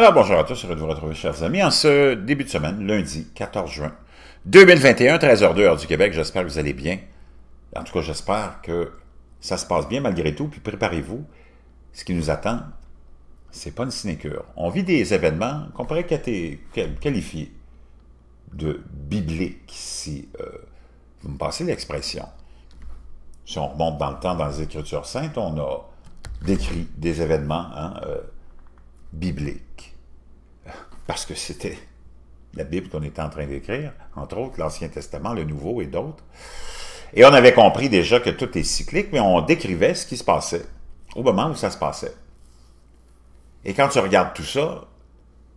Alors bonjour à tous, heureux de vous retrouver chers amis en ce début de semaine, lundi 14 juin 2021, 13h02 heure du Québec. J'espère que vous allez bien. En tout cas, j'espère que ça se passe bien malgré tout. Puis préparez-vous, ce qui nous attend, c'est pas une sinécure. On vit des événements qu'on pourrait qualifier de bibliques, si euh, vous me passez l'expression. Si on remonte dans le temps, dans les Écritures saintes, on a décrit des événements hein, euh, bibliques parce que c'était la Bible qu'on était en train d'écrire, entre autres l'Ancien Testament, le Nouveau et d'autres. Et on avait compris déjà que tout est cyclique, mais on décrivait ce qui se passait au moment où ça se passait. Et quand tu regardes tout ça,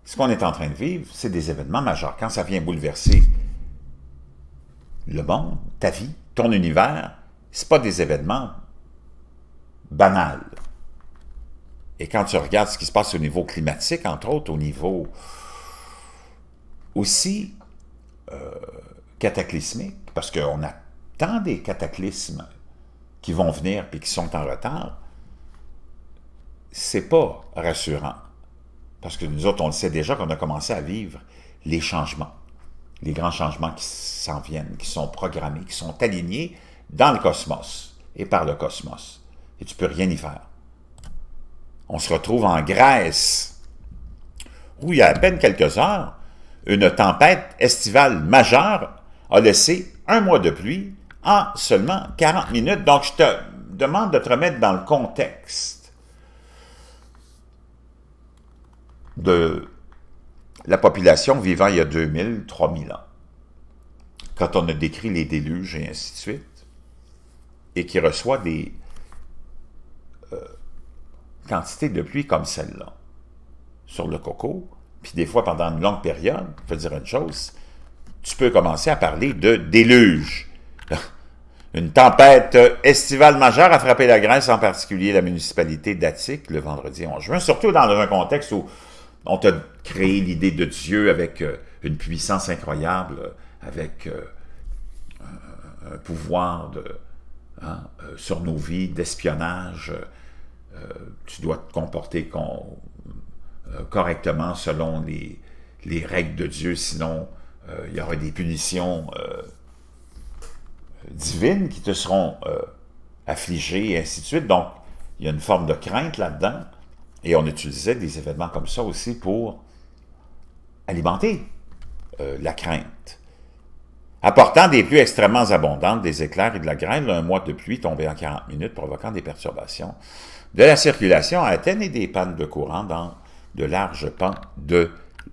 ce qu'on est en train de vivre, c'est des événements majeurs. Quand ça vient bouleverser le monde, ta vie, ton univers, c'est pas des événements banals. Et quand tu regardes ce qui se passe au niveau climatique, entre autres au niveau aussi euh, cataclysmique, parce qu'on a tant des cataclysmes qui vont venir et qui sont en retard, c'est pas rassurant. Parce que nous autres, on le sait déjà qu'on a commencé à vivre les changements, les grands changements qui s'en viennent, qui sont programmés, qui sont alignés dans le cosmos et par le cosmos. Et tu peux rien y faire. On se retrouve en Grèce, où il y a à peine quelques heures, une tempête estivale majeure a laissé un mois de pluie en seulement 40 minutes. Donc, je te demande de te remettre dans le contexte de la population vivant il y a 2000, 3000 ans, quand on a décrit les déluges et ainsi de suite, et qui reçoit des euh, quantités de pluie comme celle-là sur le coco, puis des fois pendant une longue période, je veux dire une chose, tu peux commencer à parler de déluge. Une tempête estivale majeure a frappé la Grèce, en particulier la municipalité d'Attique, le vendredi 11 juin, surtout dans un contexte où on t'a créé l'idée de Dieu avec euh, une puissance incroyable, euh, avec euh, un pouvoir hein, sur nos vies, d'espionnage. tu dois te comporter comme euh, correctement selon les, les, règles de Dieu, sinon euh, il y aurait des punitions euh, divines qui te seront affligées et ainsi de suite. Donc, il y a une forme de crainte là-dedans. Et on utilisait des événements comme ça aussi pour alimenter la crainte. Apportant des pluies extrêmement abondantes, des éclairs et de la graine, un mois de pluie tombé en 40 minutes, provoquant des perturbations de la circulation à Athènes et des pannes de courant dans de larges pans de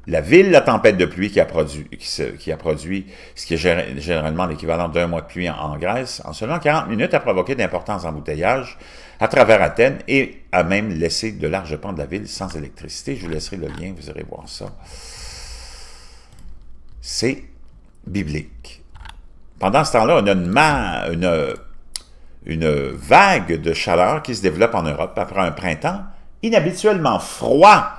la ville, la tempête de pluie qui a produit, qui, a produit ce qui est généralement l'équivalent d'un mois de pluie en, Grèce, en seulement 40 minutes, a provoqué d'importants embouteillages à travers Athènes et a même laissé de larges pans de la ville sans électricité. Je vous laisserai le lien, vous irez voir ça. C'est biblique. Pendant ce temps-là, on a une, une, une vague de chaleur qui se développe en Europe après un printemps inhabituellement froid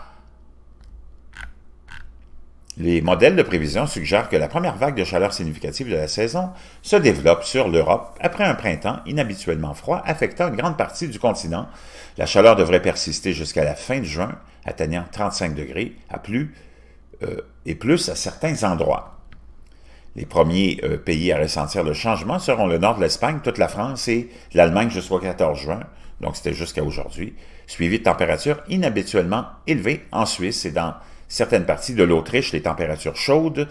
les modèles de prévision suggèrent que la première vague de chaleur significative de la saison se développe sur l'Europe après un printemps inhabituellement froid affectant une grande partie du continent. La chaleur devrait persister jusqu'à la fin de juin, atteignant 35 degrés à plus euh, et plus à certains endroits. Les premiers euh, pays à ressentir le changement seront le nord de l'Espagne, toute la France et l'Allemagne jusqu'au 14 juin, donc c'était jusqu'à aujourd'hui, suivi de températures inhabituellement élevées en Suisse et dans certaines parties de l'Autriche, les températures chaudes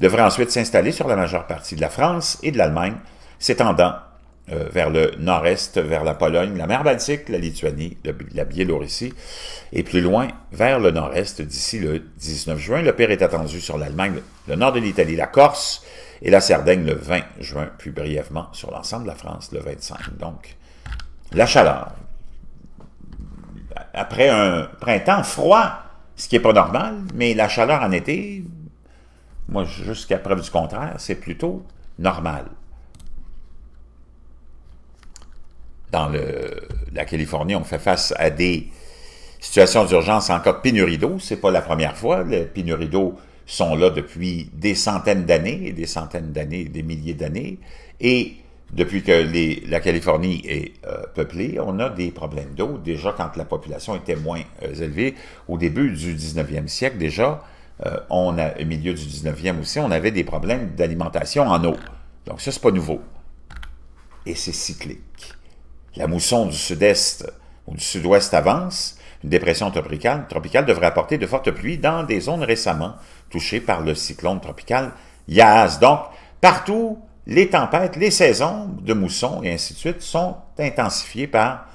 devraient ensuite s'installer sur la majeure partie de la France et de l'Allemagne, s'étendant euh, vers le nord-est, vers la Pologne, la mer Baltique, la Lituanie, la Biélorussie, et plus loin vers le nord-est d'ici le 19 juin. Le pire est attendu sur l'Allemagne, le nord de l'Italie, la Corse et la Sardaigne le 20 juin, puis brièvement sur l'ensemble de la France le 25. Donc, la chaleur. Après un printemps froid, ce qui n'est pas normal, mais la chaleur en été, moi, jusqu'à preuve du contraire, c'est plutôt normal. Dans la Californie, on fait face à des situations d'urgence en cas de pénurie d'eau. Ce n'est pas la première fois. Les pénuries d'eau sont là depuis des centaines d'années, des centaines d'années, des milliers d'années. Et depuis que la Californie est euh, peuplée, on a des problèmes d'eau. Déjà, quand la population était moins euh, élevée, au début du 19e siècle, déjà, euh, on a, au milieu du 19e aussi, on avait des problèmes d'alimentation en eau. Donc ça, c'est pas nouveau. Et c'est cyclique. La mousson du sud-est ou du sud-ouest avance. Une dépression tropicale, tropicale devrait apporter de fortes pluies dans des zones récemment touchées par le cyclone tropical Yaz. Donc, partout les tempêtes, les saisons de mousson et ainsi de suite sont intensifiées par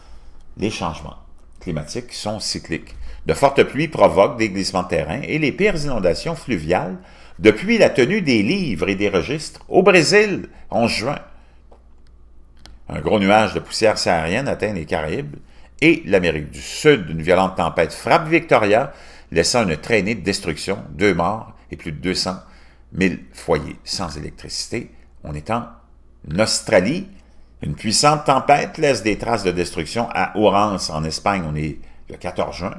les changements climatiques qui sont cycliques. De fortes pluies provoquent des glissements de terrain et les pires inondations fluviales depuis la tenue des livres et des registres au Brésil en juin. Un gros nuage de poussière saharienne atteint les Caraïbes et l'Amérique du Sud. Une violente tempête frappe Victoria, laissant une traînée de destruction, deux morts et plus de 200 000 foyers sans électricité on est en Australie. Une puissante tempête laisse des traces de destruction à Ourense en Espagne. On est le 14 juin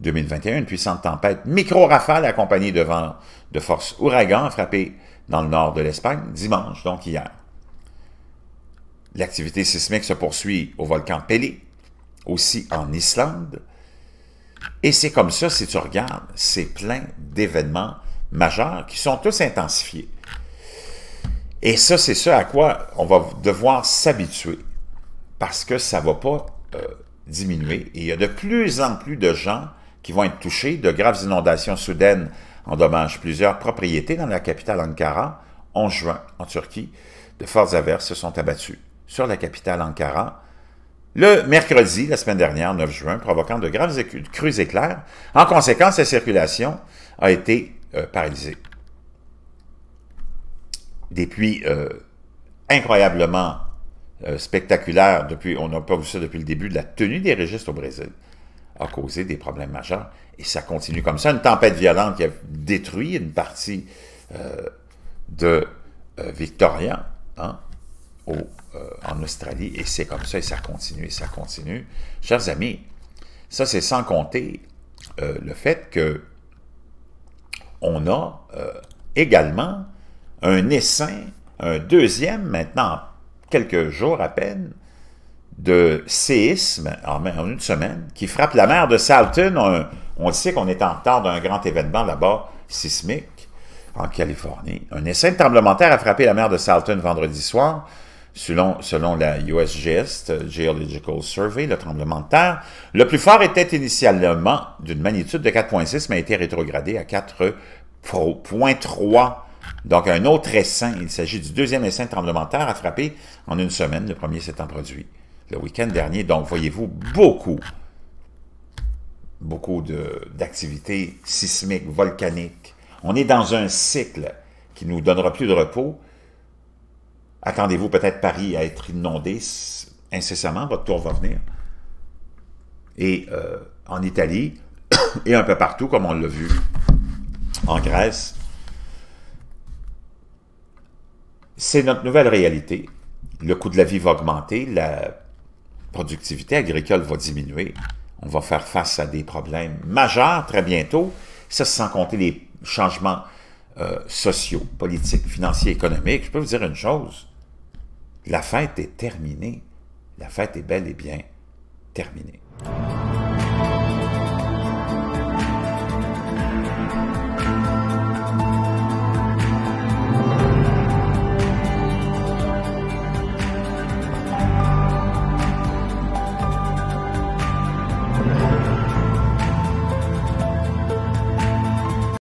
2021. Une puissante tempête micro-rafale accompagnée de vents de force ouragan frappée dans le nord de l'Espagne dimanche, donc hier. L'activité sismique se poursuit au volcan Pelé, aussi en Islande. Et c'est comme ça, si tu regardes, c'est plein d'événements majeurs qui sont tous intensifiés. Et ça, c'est ce à quoi on va devoir s'habituer parce que ça ne va pas euh, diminuer. Et il y a de plus en plus de gens qui vont être touchés. De graves inondations soudaines endommagent plusieurs propriétés dans la capitale Ankara. En juin, en Turquie, de fortes averses se sont abattues sur la capitale Ankara le mercredi, la semaine dernière, 9 juin, provoquant de graves crues éclairs. En conséquence, la circulation a été euh, paralysée. Depuis, euh, incroyablement euh, spectaculaire, Depuis, on n'a pas vu ça depuis le début. de La tenue des registres au Brésil a causé des problèmes majeurs. Et ça continue comme ça. Une tempête violente qui a détruit une partie euh, de Victoria hein, en Australie. Et c'est comme ça. Et ça continue. Et ça continue. Chers amis, ça, c'est sans compter le fait que on a également un essaim, un deuxième maintenant, quelques jours à peine, de séisme en, une semaine qui frappe la mer de Salton. On, sait qu'on est en retard d'un grand événement là-bas, sismique, en Californie. Un essaim tremblement de terre a frappé la mer de Salton vendredi soir. Selon, selon la USGS, Geological Survey, le tremblement de terre, le plus fort était initialement d'une magnitude de 4.6, mais a été rétrogradé à 4.3 donc, un autre essaim, il s'agit du deuxième essaim tremblementaire à frapper en une semaine. Le premier s'étant produit le week-end dernier. Donc, voyez-vous, beaucoup, beaucoup d'activités sismiques, volcaniques. On est dans un cycle qui nous donnera plus de repos. Attendez-vous peut-être Paris à être inondé incessamment, votre tour va venir. Et euh, en Italie, et un peu partout, comme on l'a vu en Grèce, c'est notre nouvelle réalité. Le coût de la vie va augmenter, la productivité agricole va diminuer. On va faire face à des problèmes majeurs très bientôt. Ça, sans compter les changements euh, sociaux, politiques, financiers, économiques. Je peux vous dire une chose. La fête est terminée. La fête est bel et bien terminée.